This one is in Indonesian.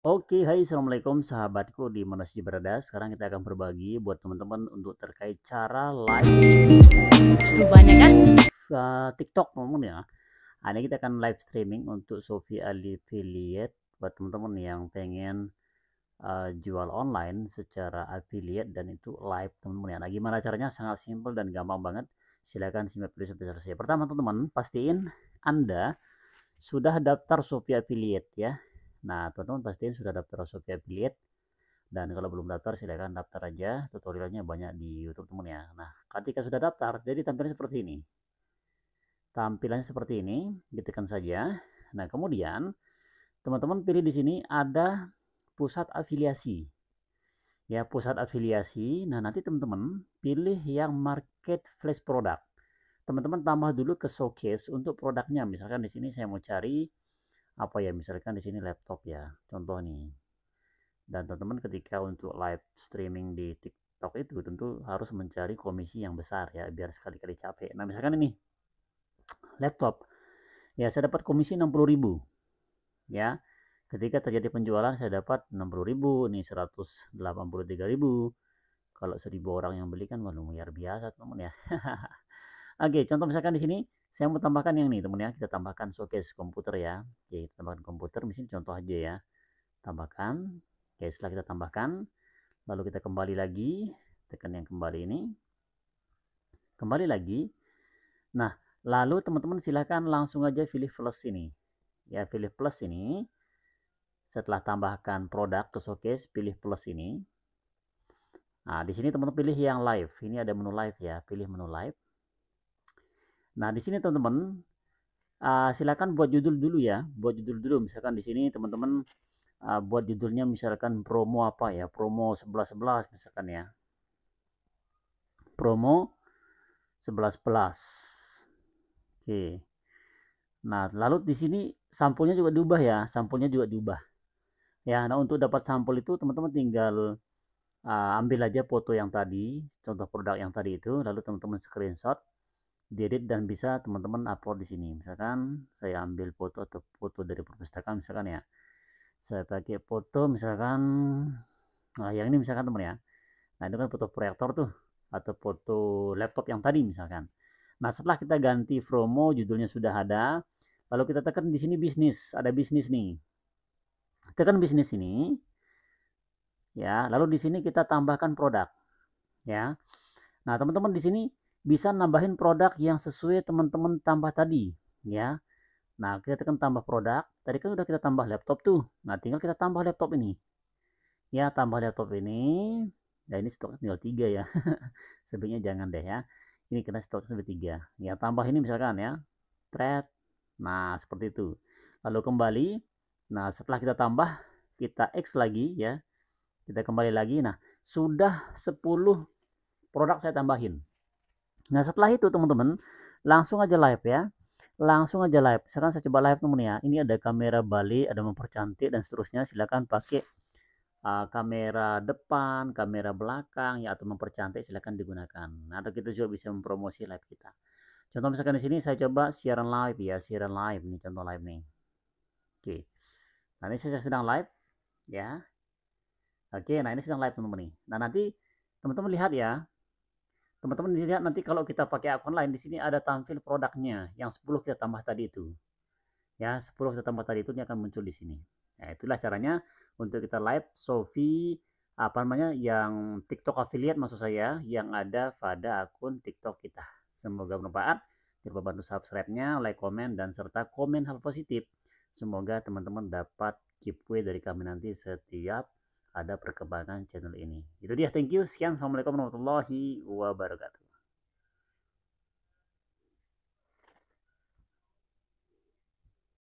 Oke, hai assalamualaikum sahabatku di mana sih berada. Sekarang kita akan berbagi buat teman-teman untuk terkait cara live. Itu banyak kan? Uh, TikTok ngomong ya. Ini kita akan live streaming untuk Sofi Ali affiliate buat teman-teman yang pengen uh, jual online secara affiliate dan itu live teman-teman ya. Nah, gimana caranya? Sangat simple dan gampang banget. Silahkan simak video sampai selesai. Pertama teman-teman, pastiin Anda sudah daftar Sofi affiliate ya Nah, teman-teman pastiin sudah daftar Shopee Affiliate. Dan kalau belum daftar, silahkan daftar aja. Tutorialnya banyak di YouTube teman ya. Nah, ketika sudah daftar, jadi tampilannya seperti ini. Tampilannya seperti ini, ditekan saja. Nah, kemudian teman-teman pilih di sini ada pusat afiliasi. Ya, pusat afiliasi. Nah, nanti teman-teman pilih yang market flash product. Teman-teman tambah dulu ke showcase untuk produknya. Misalkan di sini saya mau cari apa ya misalkan di sini laptop ya contoh nih dan teman-teman ketika untuk live streaming di TikTok itu tentu harus mencari komisi yang besar ya biar sekali-kali capek nah misalkan ini laptop ya saya dapat komisi 60.000 ya ketika terjadi penjualan saya dapat 60.000 nih 183.000 kalau 1000 orang yang beli kan luar biasa teman ya oke contoh misalkan di sini saya mau tambahkan yang ini teman ya kita tambahkan showcase komputer ya jadi kita tambahkan komputer misalnya contoh aja ya tambahkan oke setelah kita tambahkan lalu kita kembali lagi tekan yang kembali ini kembali lagi nah lalu teman-teman silahkan langsung aja pilih plus ini ya pilih plus ini setelah tambahkan produk ke showcase pilih plus ini nah di sini teman-teman pilih yang live ini ada menu live ya pilih menu live Nah, di sini teman-teman uh, silakan buat judul dulu ya, buat judul dulu misalkan di sini teman-teman uh, buat judulnya misalkan promo apa ya, promo 1111 misalkan ya. Promo 1111. Oke. Nah, lalu di sini sampulnya juga diubah ya, sampulnya juga diubah. Ya, nah untuk dapat sampul itu teman-teman tinggal uh, ambil aja foto yang tadi, contoh produk yang tadi itu, lalu teman-teman screenshot diedit dan bisa teman-teman upload di sini misalkan saya ambil foto atau foto dari perpustakaan misalkan ya saya pakai foto misalkan nah yang ini misalkan teman ya nah itu kan foto proyektor tuh atau foto laptop yang tadi misalkan nah setelah kita ganti promo judulnya sudah ada lalu kita tekan di sini bisnis ada bisnis nih tekan bisnis ini ya lalu di sini kita tambahkan produk ya nah teman-teman di sini bisa nambahin produk yang sesuai teman-teman tambah tadi ya nah kita tekan tambah produk tadi kan udah kita tambah laptop tuh nah tinggal kita tambah laptop ini ya tambah laptop ini ya ini stok tinggal tiga ya sebenarnya jangan deh ya ini kena stok sampai tiga ya tambah ini misalkan ya thread nah seperti itu lalu kembali nah setelah kita tambah kita X lagi ya kita kembali lagi nah sudah 10 produk saya tambahin Nah setelah itu teman-teman langsung aja live ya. Langsung aja live. Sekarang saya coba live teman teman ya. Ini ada kamera Bali, ada mempercantik dan seterusnya. Silahkan pakai uh, kamera depan, kamera belakang ya atau mempercantik silahkan digunakan. Nah, atau kita juga bisa mempromosi live kita. Contoh misalkan di sini saya coba siaran live ya, siaran live nih contoh live nih. Oke. Nah, ini saya sedang live ya. Oke, nah ini sedang live teman-teman nih. Nah, nanti teman-teman lihat ya, Teman-teman lihat nanti kalau kita pakai akun lain di sini ada tampil produknya yang 10 kita tambah tadi itu. Ya, 10 kita tambah tadi itu ini akan muncul di sini. Nah, itulah caranya untuk kita live Sofi apa namanya yang TikTok affiliate maksud saya yang ada pada akun TikTok kita. Semoga bermanfaat. Jangan bantu subscribe-nya, like, komen, dan serta komen hal positif. Semoga teman-teman dapat giveaway dari kami nanti setiap ada perkembangan channel ini. Itu dia, thank you. Sekian, Assalamualaikum warahmatullahi wabarakatuh.